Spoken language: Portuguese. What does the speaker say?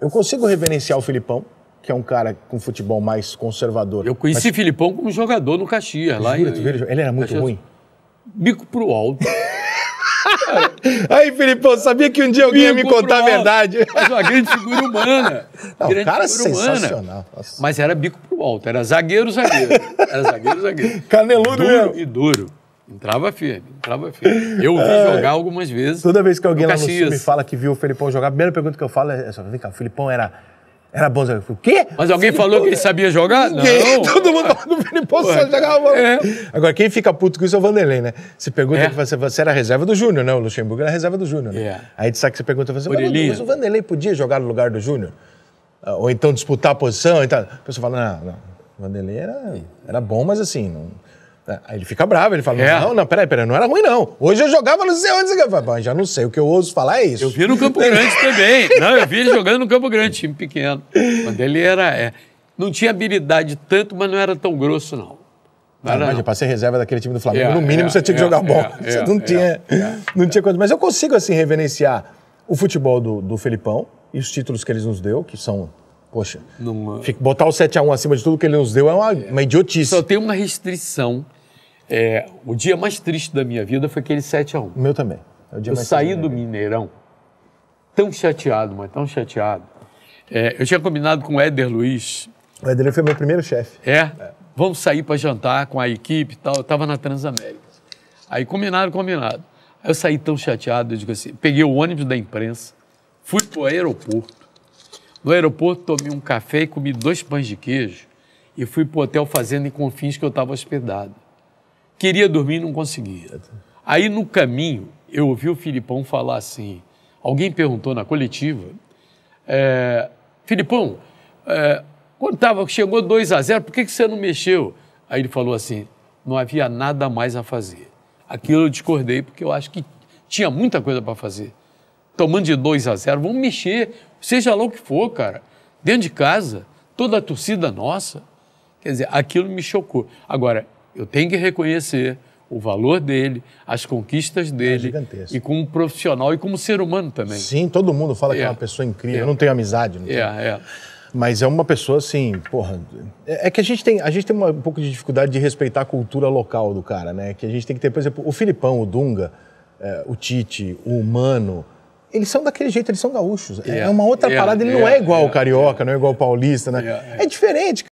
Eu consigo reverenciar o Filipão, que é um cara com futebol mais conservador. Eu conheci mas... Filipão como jogador no Caxias. Jura, lá Ele era muito Caxias... ruim. Bico pro alto. Aí, Filipão, sabia que um dia alguém ia me contar a verdade. Mas uma grande figura humana. Não, grande cara é figura sensacional. Humana, mas era bico pro alto, era zagueiro, zagueiro. Era zagueiro, zagueiro. Caneludo duro mesmo. e duro. Entrava firme, entrava firme. Eu vi é. jogar algumas vezes. Toda vez que alguém lá no me fala que viu o Felipão jogar, a primeira pergunta que eu falo é essa. Vem cá, o Felipão era... Era bom O quê? Mas alguém falou que ele sabia jogar? Ninguém. Não. Todo mundo falou que o Felipão só jogava É. Agora, quem fica puto com isso é o Vanderlei, né? Você pergunta é. você, você era reserva do Júnior, né? O Luxemburgo era reserva do Júnior, né? É. Aí de saco você pergunta, você, mas, mas o Vanderlei podia jogar no lugar do Júnior? Ah, ou então disputar a posição então A pessoa fala, não, não. O Vanderlei era, era bom, mas assim... Não... Tá. Aí ele fica bravo, ele fala: é. Não, não, peraí, peraí, não era ruim, não. Hoje eu jogava não sei onde. já não sei, o que eu ouso falar é isso. Eu vi no Campo Grande também. Não, eu vi ele jogando no Campo Grande, time pequeno. Quando ele era. É, não tinha habilidade tanto, mas não era tão grosso, não. Não, não, não. Pra ser reserva daquele time do Flamengo, é, no mínimo é, você tinha que é, jogar bola. você não tinha, não tinha coisa. Mas eu consigo, assim, reverenciar o futebol do, do Felipão e os títulos que ele nos deu, que são Poxa, Numa... botar o 7x1 acima de tudo que ele nos deu é uma, é uma, idiotice. Só tem uma restrição é, o dia mais triste da minha vida foi aquele 7 a 1 Meu também. É eu saí do Mineirão tão chateado, mas tão chateado. É, eu tinha combinado com o Éder Luiz. O Éder foi meu primeiro chefe. É? Vamos sair para jantar com a equipe e tal. Eu estava na Transamérica. Aí combinado, combinado. Aí eu saí tão chateado, eu digo assim, peguei o ônibus da imprensa, fui para o aeroporto. No aeroporto tomei um café e comi dois pães de queijo e fui para o hotel Fazenda em Confins que eu estava hospedado. Queria dormir e não conseguia. Aí no caminho, eu ouvi o Filipão falar assim: alguém perguntou na coletiva, é, Filipão, é, quando tava, chegou 2 a 0 por que, que você não mexeu? Aí ele falou assim: não havia nada mais a fazer. Aquilo eu discordei, porque eu acho que tinha muita coisa para fazer. Tomando de 2 a 0 vamos mexer, seja lá o que for, cara. Dentro de casa, toda a torcida nossa. Quer dizer, aquilo me chocou. Agora, eu tenho que reconhecer o valor dele, as conquistas dele. É e como profissional e como ser humano também. Sim, todo mundo fala é. que é uma pessoa incrível. É. Eu não tenho amizade. Não tenho. É, é. Mas é uma pessoa assim, porra. É, é que a gente tem, a gente tem uma, um pouco de dificuldade de respeitar a cultura local do cara, né? Que a gente tem que ter, por exemplo, o Filipão, o Dunga, é, o Tite, o Humano. eles são daquele jeito, eles são gaúchos. É, é, é uma outra é, parada, ele é, não é igual o carioca, não é igual o paulista, né? É, diferente,